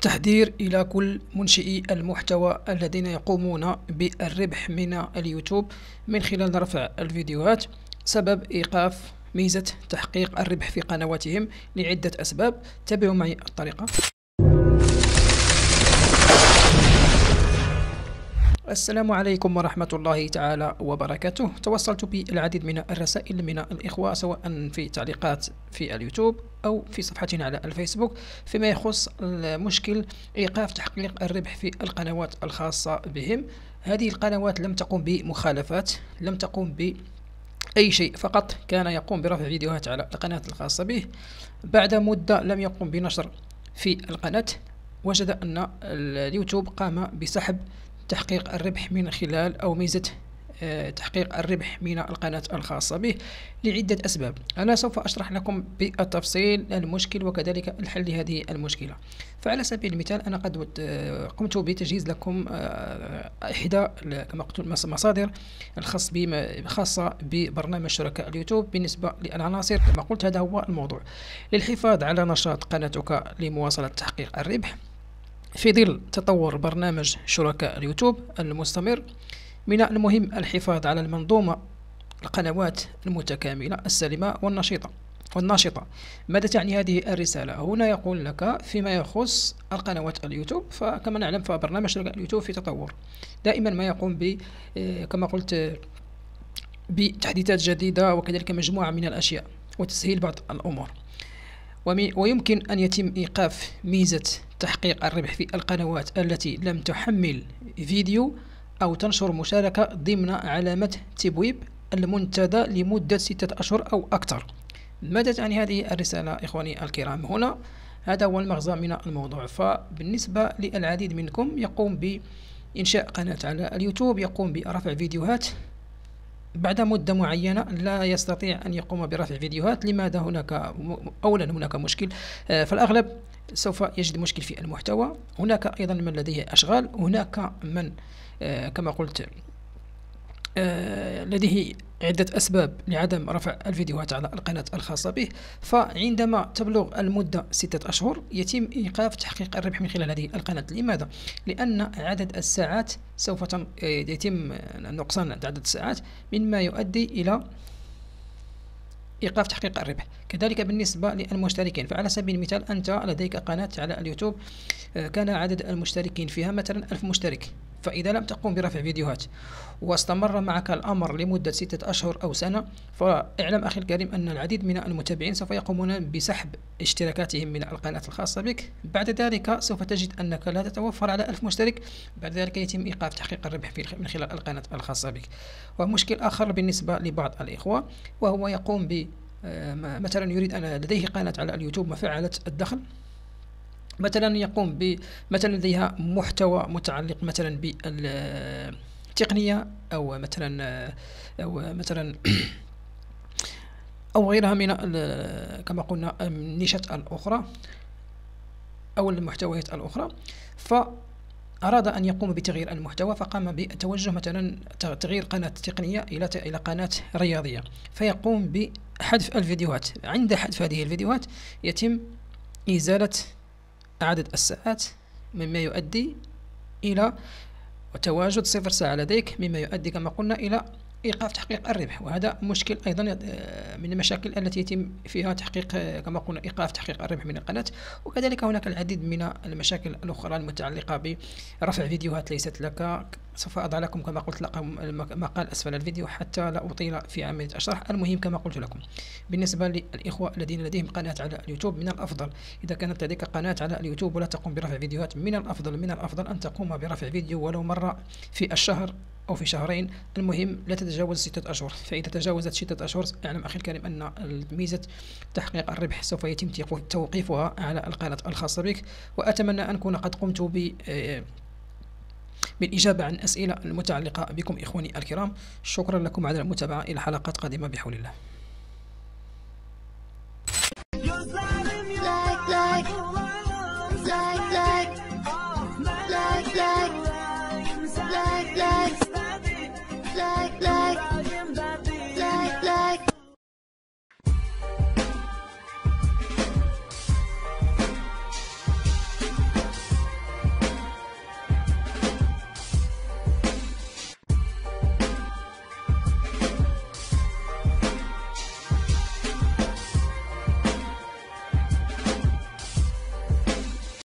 تحذير إلى كل منشئي المحتوى الذين يقومون بالربح من اليوتيوب من خلال رفع الفيديوهات سبب إيقاف ميزة تحقيق الربح في قنواتهم لعدة أسباب تابعوا معي الطريقة السلام عليكم ورحمة الله تعالى وبركاته توصلت بالعديد من الرسائل من الإخوة سواء في تعليقات في اليوتيوب أو في صفحتنا على الفيسبوك فيما يخص مشكل إيقاف تحقيق الربح في القنوات الخاصة بهم هذه القنوات لم تقوم بمخالفات لم تقوم ب أي شيء فقط كان يقوم برفع فيديوهات على القناة الخاصة به بعد مدة لم يقم بنشر في القناة وجد أن اليوتيوب قام بسحب تحقيق الربح من خلال أو ميزة آه، تحقيق الربح من القناة الخاصة به لعدة أسباب أنا سوف أشرح لكم بالتفصيل المشكل وكذلك الحل لهذه المشكلة فعلى سبيل المثال أنا قد آه، قمت بتجهيز لكم آه، إحدى المصادر الخاص خاصة ببرنامج شركاء اليوتيوب بالنسبة للعناصر كما قلت هذا هو الموضوع للحفاظ على نشاط قناتك لمواصلة تحقيق الربح في ظل تطور برنامج شركاء اليوتيوب المستمر من المهم الحفاظ على المنظومة القنوات المتكاملة السالمة والنشيطة والناشطة ماذا تعني هذه الرسالة؟ هنا يقول لك فيما يخص القنوات اليوتيوب فكما نعلم فبرنامج شركاء اليوتيوب في تطور دائما ما يقوم ب آه، كما قلت بتحديثات جديدة وكذلك مجموعة من الأشياء وتسهيل بعض الأمور ويمكن أن يتم إيقاف ميزة تحقيق الربح في القنوات التي لم تحمل فيديو أو تنشر مشاركة ضمن علامة تبويب المنتدى لمدة ستة أشهر أو أكثر ماذا تعني هذه الرسالة إخواني الكرام هنا هذا هو المغزى من الموضوع فبالنسبة للعديد منكم يقوم بإنشاء قناة على اليوتيوب يقوم برفع فيديوهات بعد مدة معينة لا يستطيع أن يقوم برفع فيديوهات لماذا هناك أولا هناك مشكل آه، فالأغلب سوف يجد مشكل في المحتوى هناك أيضا من لديه أشغال هناك من آه، كما قلت آه، لديه عدة أسباب لعدم رفع الفيديوهات على القناة الخاصة به فعندما تبلغ المدة ستة أشهر يتم إيقاف تحقيق الربح من خلال هذه القناة لماذا؟ لأن عدد الساعات سوف آه، يتم آه، نقصان عدد الساعات مما يؤدي إلى ايقاف تحقيق الربح كذلك بالنسبه للمشتركين فعلى سبيل المثال انت لديك قناه على اليوتيوب آه، كان عدد المشتركين فيها مثلا ألف مشترك فإذا لم تقم برفع فيديوهات واستمر معك الأمر لمدة ستة أشهر أو سنة فاعلم أخي الكريم أن العديد من المتابعين سوف يقومون بسحب اشتراكاتهم من القناة الخاصة بك بعد ذلك سوف تجد أنك لا تتوفر على ألف مشترك بعد ذلك يتم إيقاف تحقيق الربح من خلال القناة الخاصة بك ومشكل آخر بالنسبة لبعض الإخوة وهو يقوم ب آه، مثلا يريد أن لديه قناة على اليوتيوب ما فعلت الدخل مثلا يقوم ب مثلا لديها محتوى متعلق مثلا بالتقنية أو مثلا أو مثلا أو غيرها من كما قلنا النشات الأخرى أو المحتويات الأخرى فأراد أن يقوم بتغيير المحتوى فقام بتوجه مثلا تغيير قناة تقنية إلى إلى قناة رياضية فيقوم بحذف الفيديوهات عند حذف هذه الفيديوهات يتم إزالة عدد الساعات مما يؤدي إلى وتواجد صفر ساعة لديك مما يؤدي كما قلنا إلى ايقاف تحقيق الربح وهذا مشكل ايضا آه، من المشاكل التي يتم فيها تحقيق آه، كما قلنا ايقاف تحقيق الربح من القناه وكذلك هناك العديد من المشاكل الاخرى المتعلقه برفع فيديوهات ليست لك سوف اضع لكم كما قلت لكم المقال اسفل الفيديو حتى لا اطيل في عمليه الشرح المهم كما قلت لكم بالنسبه للاخوه الذين لديهم قناه على اليوتيوب من الافضل اذا كانت لديك قناه على اليوتيوب ولا تقوم برفع فيديوهات من الافضل من الافضل ان تقوم برفع فيديو ولو مره في الشهر أو في شهرين المهم لا تتجاوز ستة أشهر فإذا تجاوزت ستة أشهر اعلم أخي الكريم أن ميزة تحقيق الربح سوف يتم توقيفها على القناة الخاصة بك وأتمنى أن أكون قد قمت ب بالإجابة عن أسئلة المتعلقة بكم إخواني الكرام شكرا لكم على المتابعة إلى حلقات قادمة بحول الله